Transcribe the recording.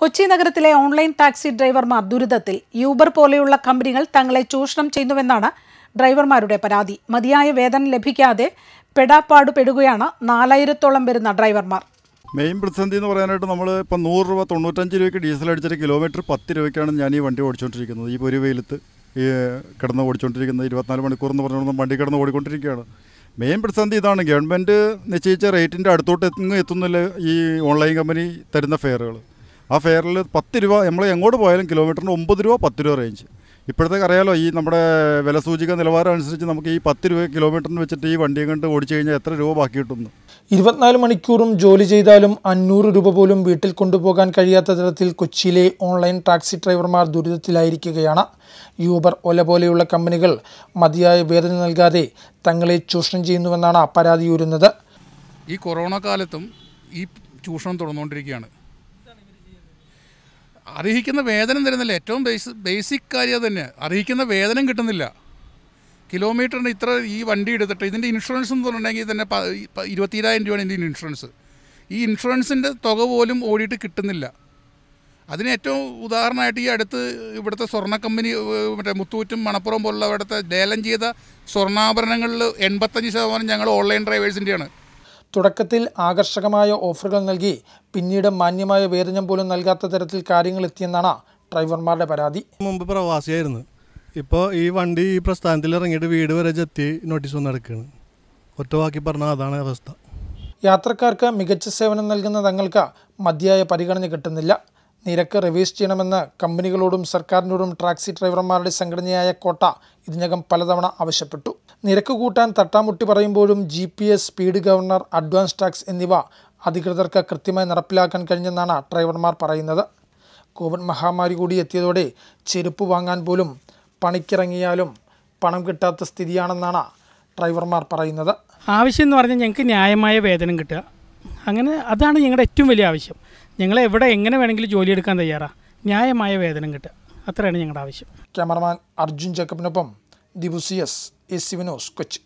കൊച്ചി നഗരത്തിലെ online taxi ഡ്രൈവർമാർ ദുരിതത്തിൽ യൂബർ പോലെയുള്ള കമ്പനികൾ തങ്ങളെ ചൂഷണം ചെയ്യുന്നുവെന്നാണ് ഡ്രൈവർമാരുടെ പരാതി മതിയായ വേതനം ലഭിക്കാതെ പെടാപ്പാടുപെടുകയാണ് നാലായിരത്തോളം വരുന്ന ഡ്രൈവർമാർ മെയിൻ പ്രതിസന്ധി എന്ന് പറയാനായിട്ട് നമ്മൾ ഇപ്പം നൂറ് രൂപ തൊണ്ണൂറ്റഞ്ച് രൂപയ്ക്ക് ഡീസൽ അടിച്ചിട്ട് കിലോമീറ്റർ പത്ത് രൂപയ്ക്കാണ് ഞാൻ ഈ വണ്ടി ഓടിച്ചുകൊണ്ടിരിക്കുന്നത് ഈ ഒരു വെയിലത്ത് ഈ കിടന്ന് ഓടിച്ചുകൊണ്ടിരിക്കുന്നത് ഇരുപത്തിനാല് മണിക്കൂർ എന്ന് പറഞ്ഞുകൊണ്ട് വണ്ടി കിടന്ന് ഓടിക്കൊണ്ടിരിക്കുകയാണ് മെയിൻ പ്രതിസന്ധി ഇതാണ് ഗവൺമെൻറ് നിശ്ചയിച്ച റേറ്റിൻ്റെ അടുത്തോട്ട് എത്തുന്നില്ല ഈ ഓൺലൈൻ കമ്പനി തരുന്ന ഫെയറുകൾ ആ ഫെയറിൽ പത്ത് രൂപ നമ്മൾ എങ്ങോട്ട് പോയാലും കിലോമീറ്ററിന് ഒമ്പത് രൂപ പത്ത് രൂപ റേഞ്ച് ഇപ്പോഴത്തേക്ക് അറിയാലോ ഈ നമ്മുടെ വില സൂചിക നിലവാരം അനുസരിച്ച് നമുക്ക് ഈ പത്ത് രൂപ കിലോമീറ്ററിന് വെച്ചിട്ട് ഈ വണ്ടിയും കണ്ട് ഓടിച്ചു കഴിഞ്ഞാൽ എത്ര രൂപ ബാക്കി കിട്ടുന്നു ഇരുപത്തിനാല് മണിക്കൂറും ജോലി ചെയ്താലും അഞ്ഞൂറ് രൂപ പോലും വീട്ടിൽ കൊണ്ടുപോകാൻ കഴിയാത്ത തരത്തിൽ കൊച്ചിയിലെ ഓൺലൈൻ ടാക്സി ഡ്രൈവർമാർ ദുരിതത്തിലായിരിക്കുകയാണ് യൂബർ ഒല പോലെയുള്ള കമ്പനികൾ മതിയായ വേതനം നൽകാതെ തങ്ങളെ ചൂഷണം ചെയ്യുന്നുവെന്നാണ് ഉയരുന്നത് ഈ കൊറോണ കാലത്തും ഈ ചൂഷണം തുടർന്നുകൊണ്ടിരിക്കുകയാണ് അർഹിക്കുന്ന വേതനം തരുന്നില്ല ഏറ്റവും ബേസിക് കാര്യം തന്നെ അർഹിക്കുന്ന വേതനം കിട്ടുന്നില്ല കിലോമീറ്ററിന് ഇത്ര ഈ വണ്ടി എടുത്തിട്ട് ഇതിൻ്റെ ഇൻഷുറൻസ് എന്ന് പറഞ്ഞിട്ടുണ്ടെങ്കിൽ തന്നെ ഇരുപത്തിരായിരം രൂപയാണ് ഇതിൻ്റെ ഇൻഷുറൻസ് ഈ ഇൻഷുറൻസിൻ്റെ തുക പോലും ഓടിയിട്ട് കിട്ടുന്നില്ല അതിന് ഏറ്റവും ഉദാഹരണമായിട്ട് ഈ അടുത്ത് ഇവിടുത്തെ സ്വർണ്ണ കമ്പനി മറ്റേ മുത്തൂറ്റും മണപ്പുറം പോലുള്ള ഇവിടുത്തെ ലേലം ചെയ്ത സ്വർണ്ണാഭരണങ്ങളിൽ എൺപത്തഞ്ച് ശതമാനം ഞങ്ങൾ ഓൺലൈൻ ഡ്രൈവേഴ്സിൻ്റെയാണ് തുടക്കത്തിൽ ആകർഷകമായ ഓഫറുകൾ നൽകി പിന്നീട് മാന്യമായ വേതനം പോലും നൽകാത്ത തരത്തിൽ കാര്യങ്ങൾ എത്തിയെന്നാണ് ഡ്രൈവർമാരുടെ പരാതി മുമ്പ് പ്രവാസിയായിരുന്നു ഇപ്പോൾ ഈ വണ്ടി ഈ പ്രസ്ഥാനത്തിൽ ഇറങ്ങിയിട്ട് വീട് വരെ ചെത്തി നോട്ടീസ് വന്ന് എടുക്കുകയാണ് ഒറ്റവാക്കി പറഞ്ഞാൽ അതാണ് അവസ്ഥ യാത്രക്കാർക്ക് മികച്ച സേവനം നൽകുന്ന തങ്ങൾക്ക് മതിയായ പരിഗണന കിട്ടുന്നില്ല നിരക്ക് റിവേഴ്സ് ചെയ്യണമെന്ന് കമ്പനികളോടും സർക്കാരിനോടും ടാക്സി ഡ്രൈവർമാരുടെ സംഘടനയായ കോട്ട ഇതിനകം പലതവണ ആവശ്യപ്പെട്ടു നിരക്ക് കൂട്ടാൻ തട്ടാമുട്ടി പറയുമ്പോഴും G P S speed governor advance tax എന്നിവ അധികൃതർക്ക് കൃത്യമായി നടപ്പിലാക്കാൻ കഴിഞ്ഞെന്നാണ് ഡ്രൈവർമാർ പറയുന്നത് കോവിഡ് മഹാമാരി കൂടി എത്തിയതോടെ ചെരുപ്പ് വാങ്ങാൻ പോലും പണിക്കിറങ്ങിയാലും പണം കിട്ടാത്ത സ്ഥിതിയാണെന്നാണ് ഡ്രൈവർമാർ പറയുന്നത് ആവശ്യം എന്ന് പറഞ്ഞാൽ ഞങ്ങൾക്ക് ന്യായമായ വേതനം കിട്ടുക അങ്ങനെ അതാണ് ഞങ്ങളുടെ ഏറ്റവും വലിയ ആവശ്യം ഞങ്ങൾ എവിടെ എങ്ങനെ വേണമെങ്കിലും ജോലിയെടുക്കാൻ തയ്യാറാണ് ന്യായമായ വേതനം കിട്ടുക അത്രയാണ് ഞങ്ങളുടെ ആവശ്യം ക്യാമറമാൻ അർജുൻ ജേക്കബിനൊപ്പം ദിബുസിയസ് is, you know, scotch